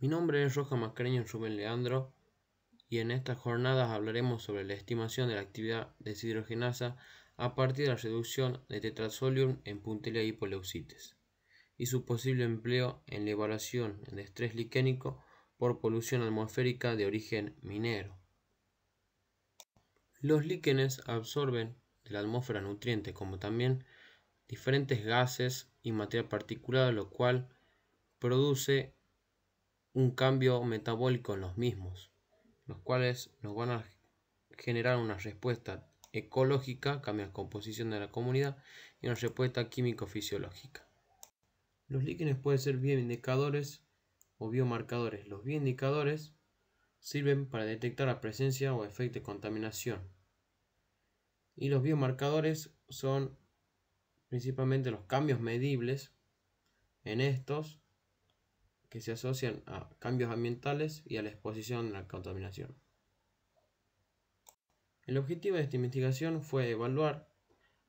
Mi nombre es Roja Mascareño Rubén Leandro y en estas jornadas hablaremos sobre la estimación de la actividad deshidrogenasa a partir de la reducción de tetrasolium en y hipoleucitis y su posible empleo en la evaluación del estrés liquénico por polución atmosférica de origen minero. Los líquenes absorben de la atmósfera nutrientes como también diferentes gases y material particulado, lo cual produce un cambio metabólico en los mismos, los cuales nos van a generar una respuesta ecológica, cambia la composición de la comunidad, y una respuesta químico-fisiológica. Los líquenes pueden ser bioindicadores o biomarcadores. Los bioindicadores sirven para detectar la presencia o efecto de contaminación. Y los biomarcadores son principalmente los cambios medibles en estos que se asocian a cambios ambientales y a la exposición a la contaminación. El objetivo de esta investigación fue evaluar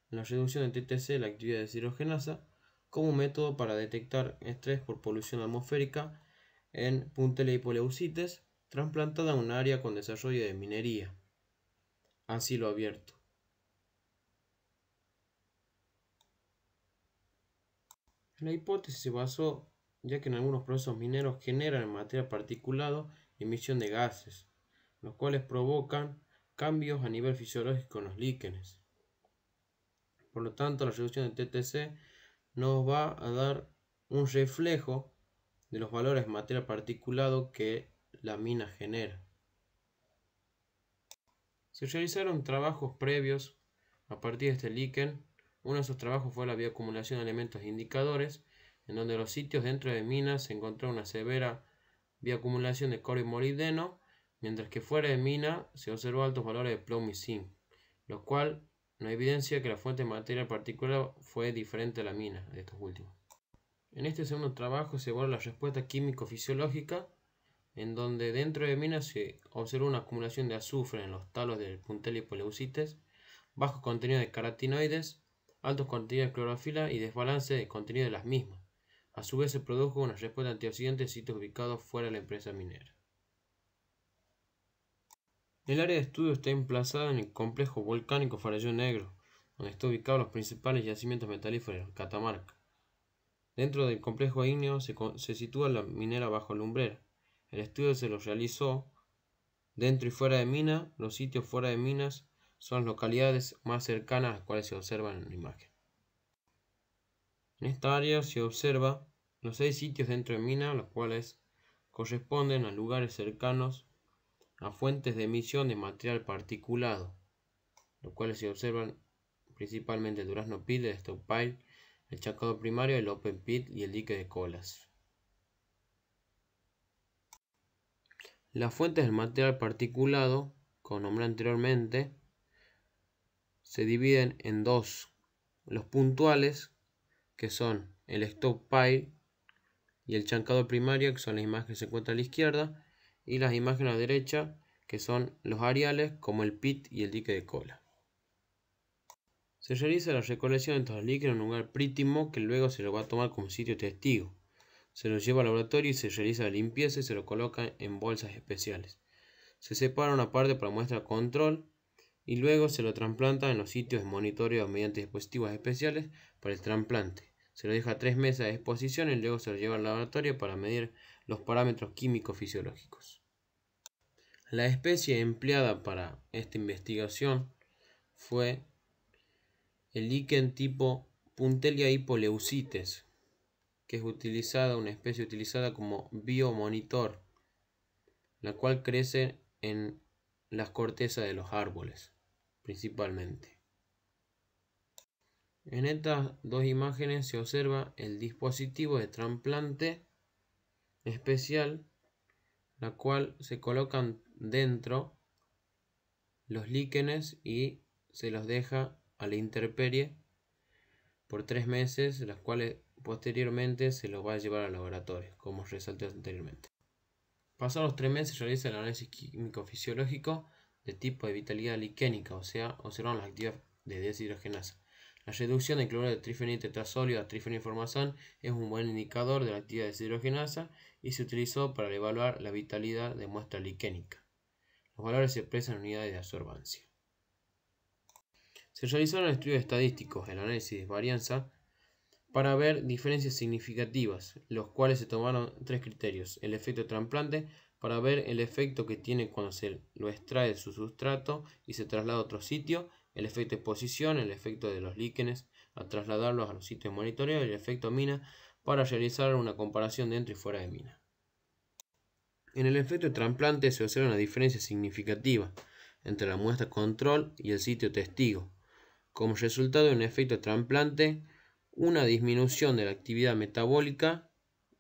la reducción de TTC, de la actividad de cirogenasa, como método para detectar estrés por polución atmosférica en Puntela y Poleucites, trasplantada a un área con desarrollo de minería. Así lo abierto. La hipótesis se basó ya que en algunos procesos mineros generan en materia particulado emisión de gases, los cuales provocan cambios a nivel fisiológico en los líquenes. Por lo tanto, la reducción de TTC nos va a dar un reflejo de los valores de materia particulado que la mina genera. Se realizaron trabajos previos a partir de este líquen. Uno de esos trabajos fue la bioacumulación de elementos indicadores en donde los sitios dentro de minas se encontró una severa bioacumulación de cobre y molibdeno, mientras que fuera de mina se observó altos valores de plomo y zinc, lo cual no evidencia que la fuente de material particular fue diferente a la mina de estos últimos. En este segundo trabajo se evaluó la respuesta químico-fisiológica, en donde dentro de minas se observó una acumulación de azufre en los talos del puntel y poleucites, bajo contenido de carotinoides, altos contenidos de clorofila y desbalance de contenido de las mismas. A su vez se produjo una respuesta ante los sitios ubicados fuera de la empresa minera. El área de estudio está emplazada en el complejo volcánico Farallón Negro, donde están ubicados los principales yacimientos metalíferos, Catamarca. Dentro del complejo ígneo se, sitúa la minera bajo lumbrera. El estudio se lo realizó dentro y fuera de mina. Los sitios fuera de minas son las localidades más cercanas a las cuales se observan en la imagen. En esta área se observa los seis sitios dentro de mina los cuales corresponden a lugares cercanos a fuentes de emisión de material particulado, los cuales se observan principalmente el durazno pit, el stockpile, el chacado primario, el open pit y el dique de colas. Las fuentes del material particulado, como nombré anteriormente, se dividen en dos, los puntuales, que son el stockpile y el chancado primario, que son las imágenes que se encuentran a la izquierda, y las imágenes a la derecha, que son los areales como el pit y el dique de cola. Se realiza la recolección de estos líquidos en un lugar prítimo que luego se lo va a tomar como sitio testigo. Se lo lleva al laboratorio y se realiza la limpieza y se lo coloca en bolsas especiales. Se separa una parte para muestra control y luego se lo trasplanta en los sitios de monitoreo mediante dispositivos especiales para el trasplante. Se lo deja tres meses a exposición y luego se lo lleva al laboratorio para medir los parámetros químicos fisiológicos. La especie empleada para esta investigación fue el líquen tipo Puntelia hipoleucites, que es utilizada, una especie utilizada como biomonitor, la cual crece en las cortezas de los árboles, principalmente. En estas dos imágenes se observa el dispositivo de trasplante especial, la cual se colocan dentro los líquenes y se los deja a la intemperie por tres meses, las cuales posteriormente se los va a llevar al laboratorio, como resalté anteriormente. Pasados los tres meses realiza el análisis químico-fisiológico de tipo de vitalidad liquénica, o sea, observan las actividades de deshidrogenasa. La reducción del cloruro de trifenil tetrasólido a trifenilformazán es un buen indicador de la actividad de hidrogenasa y se utilizó para evaluar la vitalidad de muestra liquénica. Los valores se expresan en unidades de absorbancia. Se realizaron estudios estadísticos, el análisis de varianza, para ver diferencias significativas, los cuales se tomaron tres criterios. El efecto trasplante, para ver el efecto que tiene cuando se lo extrae de su sustrato y se traslada a otro sitio, el efecto exposición, el efecto de los líquenes a trasladarlos a los sitios de monitoreo y el efecto mina para realizar una comparación dentro y fuera de mina. En el efecto de trasplante se observa una diferencia significativa entre la muestra control y el sitio testigo, como resultado de un efecto trasplante, una disminución de la actividad metabólica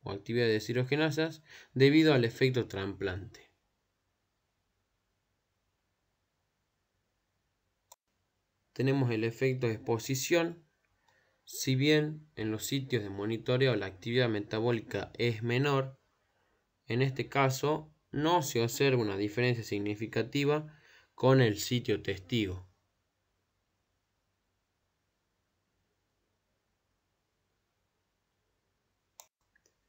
o actividad de cirogenasas debido al efecto trasplante. tenemos el efecto de exposición. Si bien en los sitios de monitoreo la actividad metabólica es menor, en este caso no se observa una diferencia significativa con el sitio testigo.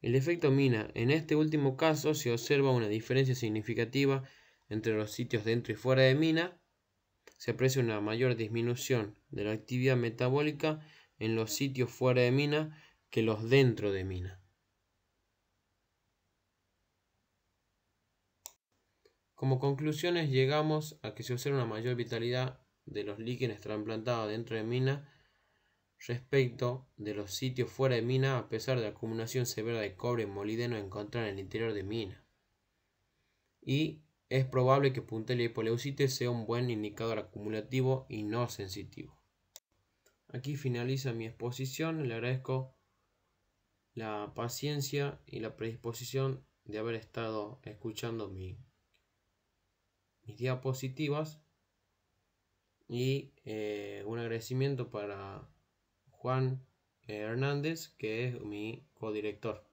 El efecto mina. En este último caso se observa una diferencia significativa entre los sitios dentro y fuera de mina se aprecia una mayor disminución de la actividad metabólica en los sitios fuera de mina que los dentro de mina. Como conclusiones llegamos a que se observa una mayor vitalidad de los líquenes trasplantados dentro de mina respecto de los sitios fuera de mina a pesar de la acumulación severa de cobre y molibdeno encontrada en el interior de mina. Y es probable que puntelia poliocite sea un buen indicador acumulativo y no sensitivo. Aquí finaliza mi exposición, le agradezco la paciencia y la predisposición de haber estado escuchando mis diapositivas y eh, un agradecimiento para Juan eh, Hernández que es mi codirector.